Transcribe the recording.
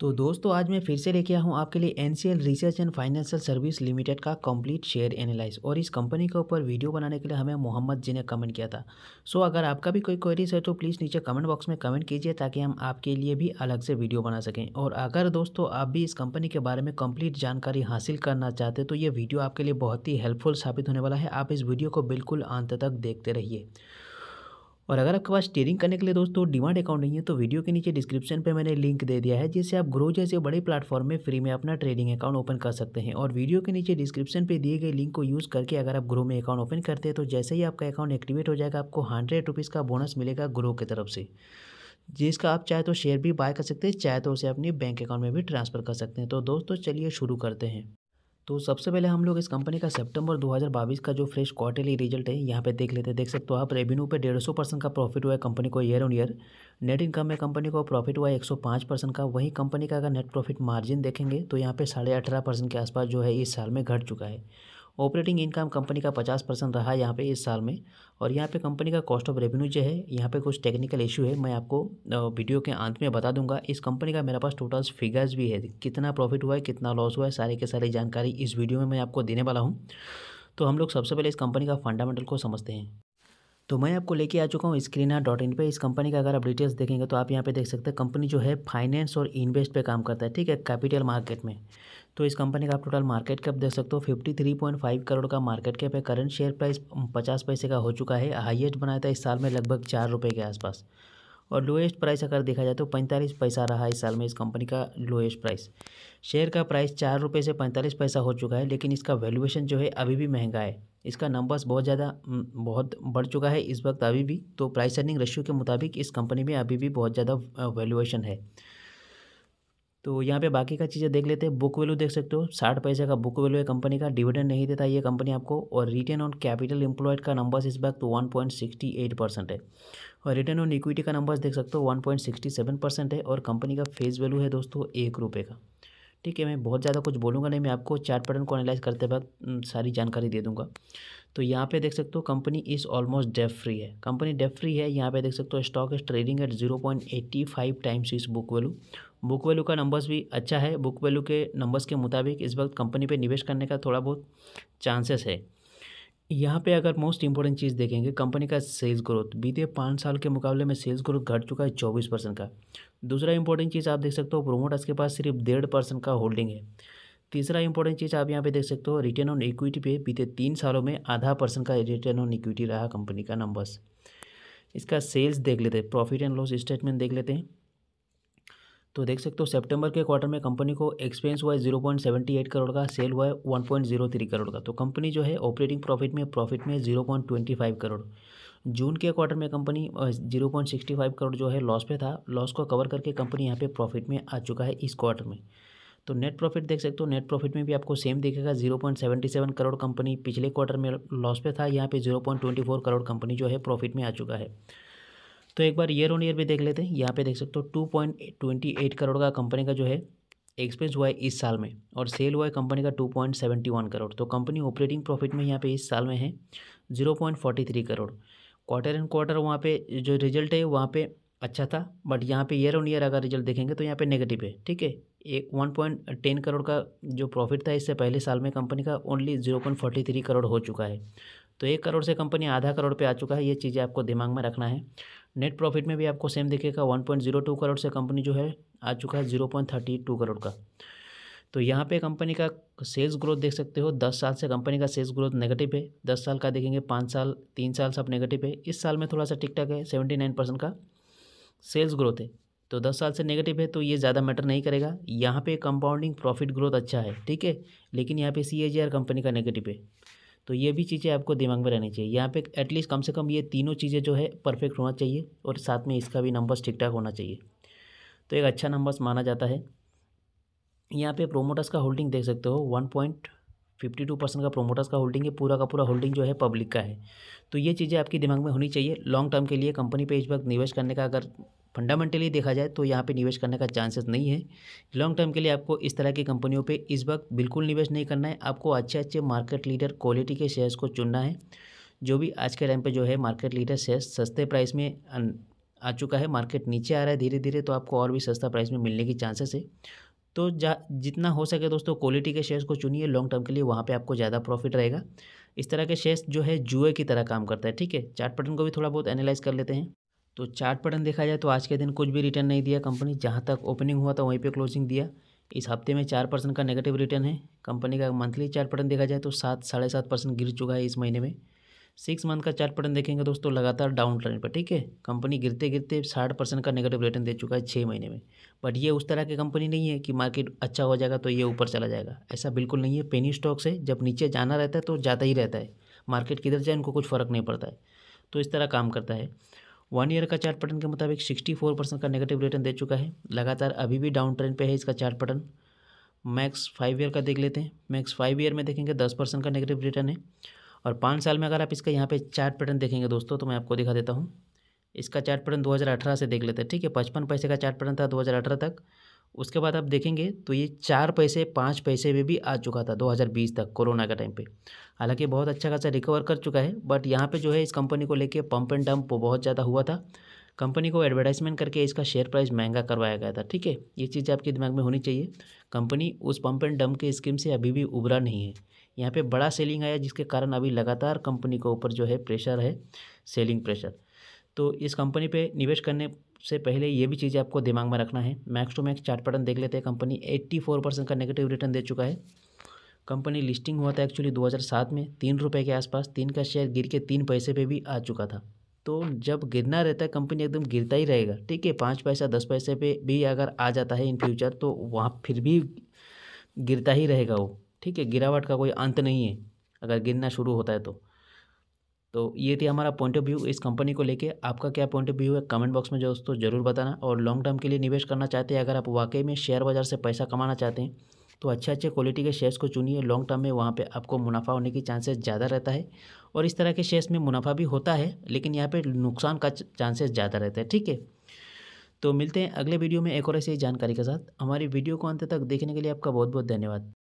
तो दोस्तों आज मैं फिर से लेके आया हूँ आपके लिए N research and financial service limited का कंप्लीट शेयर एनालाइज और इस कंपनी के ऊपर वीडियो बनाने के लिए हमें मोहम्मद जी ने कमेंट किया था सो अगर आपका भी कोई क्वेरीज है तो प्लीज़ नीचे कमेंट बॉक्स में कमेंट कीजिए ताकि हम आपके लिए भी अलग से वीडियो बना सकें और अगर दोस्तों आप भी इस कंपनी के बारे में कम्प्लीट जानकारी हासिल करना चाहते तो ये वीडियो आपके लिए बहुत ही हेल्पफुल साबित होने वाला है आप इस वीडियो को बिल्कुल अंत तक देखते रहिए और अगर आपके पास स्टेयरिंग करने के लिए दोस्तों डिमांड अकाउंट नहीं है तो वीडियो के नीचे डिस्क्रिप्शन पे मैंने लिंक दे दिया है जिससे आप ग्रो जैसे बड़े प्लेटफॉर्म में फ्री में अपना ट्रेडिंग अकाउंट ओपन कर सकते हैं और वीडियो के नीचे डिस्क्रिप्शन पे दिए गए लिंक को यूज़ करके अगर आप ग्रो में अकाउंट ओपन करते हैं तो जैसे ही आपका अकाउंट एक्टिवेट हो जाएगा आपको हंड्रेड रुपीज़ का बोनस मिलेगा ग्रो की तरफ से जिसका आप चाहे तो शेयर भी बाय कर सकते हैं चाहे तो उसे अपने बैंक अकाउंट में भी ट्रांसफ़र कर सकते हैं तो दोस्तों चलिए शुरू करते हैं तो सबसे पहले हम लोग इस कंपनी का सितंबर 2022 का जो फ्रेश क्वार्टरली रिजल्ट है यहाँ पे देख लेते हैं देख सकते हो आप रेवेन्यू पे डेढ़ सौ परसेंट का प्रॉफिट हुआ है कंपनी को year on year net income में कंपनी को प्रॉफिट हुआ है एक सौ पाँच परसेंट का वहीं कंपनी का अगर नेट प्रॉफिट मार्जिन देखेंगे तो यहाँ पे साढ़े अठारह परसेंट के आसपास जो है इस साल में घट चुका है ऑपरेटिंग इनकम कंपनी का पचास परसेंट रहा यहाँ पे इस साल में और यहाँ पे कंपनी का कॉस्ट ऑफ रेवेन्यू जो है यहाँ पे कुछ टेक्निकल इशू है मैं आपको वीडियो के अंत में बता दूंगा इस कंपनी का मेरे पास टोटल फिगर्स भी है कितना प्रॉफिट हुआ है कितना लॉस हुआ है सारे के सारी जानकारी इस वीडियो में मैं आपको देने वाला हूँ तो हम लोग सबसे पहले इस कंपनी का फंडामेंटल को समझते हैं तो मैं आपको लेके आ चुका हूँ स्क्रीना डॉट इन पर इस कंपनी का अगर आप डिटेल्स देखेंगे तो आप यहाँ पे देख सकते हैं कंपनी जो है फाइनेंस और इन्वेस्ट पे काम करता है ठीक है कैपिटल मार्केट में तो इस कंपनी का आप टोटल मार्केट कैप देख सकते हो fifty three point five crore का मार्केट कैप है करंट शेयर प्राइस पचास पैसे का हो चुका है हाईएस्ट बनाया था इस साल में लगभग चार रुपये के आसपास और लोएस्ट प्राइस अगर देखा जाए तो पैंतालीस पैसा रहा इस साल में इस कंपनी का लोएस्ट प्राइस शेयर का प्राइस चार रुपये से पैंतालीस पैसा हो चुका है लेकिन इसका वैल्यूएशन जो है अभी भी महंगा है इसका नंबर्स बहुत ज़्यादा बहुत बढ़ चुका है इस वक्त अभी भी तो प्राइस अर्निंग रेशियो के मुताबिक इस कंपनी में अभी भी बहुत ज़्यादा वैल्यूएशन है तो यहाँ पे बाकी का चीज़ें देख लेते हैं बुक वैल्यू देख सकते हो साठ पैसे का बुक वैल्यू है कंपनी का डिविडेंड नहीं देता ये कंपनी आपको और रिटर्न ऑन कैपिटल एम्प्लॉयड का नंबर्स इस वक्त one point sixty eight percent है और रिटर्न ऑन इक्विटी का नंबर्स देख सकते हो one point sixty seven percent है और कंपनी का फेस वैल्यू है दोस्तों एक रुपये का ठीक है मैं बहुत ज़्यादा कुछ बोलूँगा नहीं मैं आपको चार्ट पैटर्न को एनालाइज करते वक्त सारी जानकारी दे दूँगा तो यहाँ पे देख सकते हो company is almost debt free है कंपनी डेफ फ्री है यहाँ पे देख सकते हो stock is trading at zero point eighty five times इस बुक वैल्यू बुक वैल्यू का नंबर्स भी अच्छा है बुक वैल्यू के नंबर्स के मुताबिक इस वक्त कंपनी पे निवेश करने का थोड़ा बहुत चांसेस है यहाँ पे अगर मोस्ट इंपॉर्टेंट चीज़ देखेंगे कंपनी का सेल्स ग्रोथ बीते पाँच साल के मुकाबले में सेल्स ग्रोथ घट चुका है चौबीस परसेंट का दूसरा इंपॉर्टेंट चीज़ आप देख सकते हो प्रोमोटर्स के पास सिर्फ डेढ़ परसेंट का होल्डिंग है तीसरा इंपॉर्टेंट चीज़ आप यहाँ पे देख सकते हो रिटर्न ऑन इक्विटी पे बीते तीन सालों में आधा परसेंट का रिटर्न ऑन इक्विटी रहा कंपनी का नंबर्स इसका सेल्स देख लेते हैं प्रॉफिट एंड लॉस स्टेटमेंट देख लेते हैं तो देख सकते हो सितंबर के क्वार्टर में कंपनी को एक्सपेंस हुआ है zero point seventy eight crore का सेल हुआ है one point zero three crore का तो कंपनी जो है ऑपरेटिंग प्रॉफिट में प्रॉफिट में zero point twenty five crore जून के क्वार्टर में company zero point sixty five crore जो है लॉस पे था लॉस को कवर करके कंपनी यहाँ पे प्रॉफिट में आ चुका है इस क्वार्टर में तो नेट प्रॉफिट देख सकते हो नेट प्रॉफिट में भी आपको सेम देखेगा zero point seventy seven crore company पिछले क्वार्टर में लॉस पे था यहाँ पे zero point twenty four crore company जो है प्रॉफिट में आ चुका है तो एक बार ईयर ऑन ईयर भी देख लेते हैं यहाँ पे देख सकते हो two point twenty eight crore का कंपनी का जो है एक्सपेंस हुआ है इस साल में और सेल हुआ है कंपनी का two point seventy one crore तो कंपनी ऑपरेटिंग प्रॉफिट में यहाँ पे इस साल में है zero point forty three crore quarter and quarter वहाँ पे जो रिजल्ट है वहाँ पे अच्छा था बट यहाँ पे ईयर ऑन ईयर अगर रिजल्ट देखेंगे तो यहाँ पे नेगेटिव है ठीक है एक वन पॉइंट टेन करोड़ का जो प्रॉफिट था इससे पहले साल में कंपनी का only zero point forty three crore हो चुका है तो एक करोड़ से कंपनी आधा करोड़ पे आ चुका है ये चीज़ें आपको दिमाग में रखना है नेट प्रॉफिट में भी आपको सेम देखेगा one point zero two crore से कंपनी जो है आ चुका है zero point thirty two crore का तो यहाँ पे कंपनी का सेल्स ग्रोथ देख सकते हो दस साल से कंपनी का सेल्स ग्रोथ नेगेटिव है दस साल का देखेंगे पाँच साल तीन साल सब नेगेटिव है इस साल में थोड़ा सा ठीक ठाक है सेवेंटी नाइन परसेंट का सेल्स ग्रोथ है तो दस साल से नेगेटिव है तो ये ज़्यादा मैटर नहीं करेगा यहाँ पे कंपाउंडिंग प्रॉफिट ग्रोथ अच्छा है ठीक है लेकिन यहाँ पे सी कंपनी का नेगेटिव है तो ये भी चीज़ें आपको दिमाग में रहनी चाहिए यहाँ पे एटलीस्ट कम से कम ये तीनों चीज़ें जो है परफेक्ट होना चाहिए और साथ में इसका भी नंबर्स ठीक ठाक होना चाहिए तो एक अच्छा नंबर्स माना जाता है यहाँ पे प्रोमोटर्स का होल्डिंग देख सकते हो one point fifty two percent का प्रोमोटर्स का होल्डिंग है पूरा का पूरा होल्डिंग जो है पब्लिक का है तो ये चीज़ें आपके दिमाग में होनी चाहिए लॉन्ग टर्म के लिए कंपनी पर इस वक्त निवेश करने का अगर फंडामेंटली देखा जाए तो यहाँ पे निवेश करने का चांसेस नहीं है लॉन्ग टर्म के लिए आपको इस तरह की कंपनियों पे इस वक्त बिल्कुल निवेश नहीं करना है आपको अच्छे अच्छे मार्केट लीडर क्वालिटी के शेयर्स को चुनना है जो भी आज के टाइम पे जो है मार्केट लीडर शेयर्स सस्ते प्राइस में आ चुका है मार्केट नीचे आ रहा है धीरे धीरे तो आपको और भी सस्ता प्राइस में मिलने की चांसेस है तो जा जितना हो सके दोस्तों क्वालिटी के शेयर्स को चुनिए लॉन्ग टर्म के लिए वहाँ पर आपको ज़्यादा प्रॉफिट रहेगा इस तरह के शेयर्स जो है जुए की तरह काम करता है ठीक है चार्ट पैटर्न को भी थोड़ा बहुत एनालाइज कर लेते हैं तो चार्ट पैटर्न देखा जाए तो आज के दिन कुछ भी रिटर्न नहीं दिया कंपनी जहाँ तक ओपनिंग हुआ था वहीं पे क्लोजिंग दिया इस हफ्ते में चार परसेंट का नेगेटिव रिटर्न है कंपनी का मंथली चार्ट पैटर्न देखा जाए तो सात साढ़े सात परसेंट गिर चुका है इस महीने में सिक्स मंथ का चार्ट पैटर्न देखेंगे दोस्तों लगातार डाउन ट्रेंड पर ठीक है कंपनी गिरते गिरते साठ परसेंट का नेगेटिव रिटर्न दे चुका है छः महीने में बट ये उस तरह की कंपनी नहीं है कि मार्केट अच्छा हो जाएगा तो ये ऊपर चला जाएगा ऐसा बिल्कुल नहीं है पेनी स्टॉक्स है जब नीचे जाना रहता है तो जाता ही रहता है मार्केट किधर जाए उनको कुछ फ़र्क नहीं पड़ता है तो इस तरह काम करता है वन ईयर का चार्ट पैटर्न के मुताबिक सिक्सटी फोर परसेंट का नेगेटिव रिटर्न दे चुका है लगातार अभी भी डाउन ट्रेंड पे है इसका chart pattern max five year का देख लेते हैं मैक्स फाइव ईयर में देखेंगे दस परसेंट का नेगेटिव रिटर्न है और पाँच साल में अगर आप इसका यहाँ पे चार्ट पैटर्न देखेंगे दोस्तों तो मैं आपको दिखा देता हूँ इसका चार्ट पैटर्न अठारह से देख लेते हैं ठीक है पचपन पैसे का चार्ट पैटर्न था अठारह तक उसके बाद आप देखेंगे तो ये चार पैसे पाँच पैसे में भी आ चुका था 2020 तक कोरोना का टाइम पे हालांकि बहुत अच्छा खासा रिकवर कर चुका है बट यहाँ पे जो है इस कंपनी को लेके पंप एंड डंप बहुत ज़्यादा हुआ था कंपनी को एडवर्टाइजमेंट करके इसका शेयर प्राइस महंगा करवाया गया था ठीक है ये चीज़ आपके दिमाग में होनी चाहिए कंपनी उस पम्प एंड डम्प के स्कीम से अभी भी उभरा नहीं है यहाँ पर बड़ा सेलिंग आया जिसके कारण अभी लगातार कंपनी के ऊपर जो है प्रेशर है सेलिंग प्रेशर तो इस कंपनी पे निवेश करने सबसे पहले ये भी चीज़ें आपको दिमाग में रखना है max to max chart pattern देख लेते हैं कंपनी 84 परसेंट का नेगेटिव रिटर्न दे चुका है कंपनी लिस्टिंग हुआ था एक्चुअली 2007 में तीन रुपये के आसपास तीन का शेयर गिर के तीन पैसे पे भी आ चुका था तो जब गिरना रहता है कंपनी एकदम गिरता ही रहेगा ठीक है पाँच पैसा दस पैसे पर भी अगर आ जाता है इन फ्यूचर तो वहाँ फिर भी गिरता ही रहेगा वो ठीक है गिरावट का कोई अंत नहीं है अगर गिरना शुरू होता है तो तो ये थी हमारा पॉइंट ऑफ व्यू इस कंपनी को लेके आपका क्या पॉइंट ऑफ व्यू है कमेंट बॉक्स में दोस्तों जरूर बताना और लॉन्ग टर्म के लिए निवेश करना चाहते हैं अगर आप वाकई में शेयर बाजार से पैसा कमाना चाहते हैं तो अच्छे अच्छे क्वालिटी के शेयर्स को चुनिए लॉन्ग टर्म में वहाँ पर आपको मुनाफा होने की चांसेस ज़्यादा रहता है और इस तरह के शेयर्स में मुनाफा भी होता है लेकिन यहाँ पर नुकसान का चांसेस ज़्यादा रहता है ठीक है तो मिलते हैं अगले वीडियो में एक और ऐसी जानकारी के साथ हमारी वीडियो को अंत तक देखने के लिए आपका बहुत बहुत धन्यवाद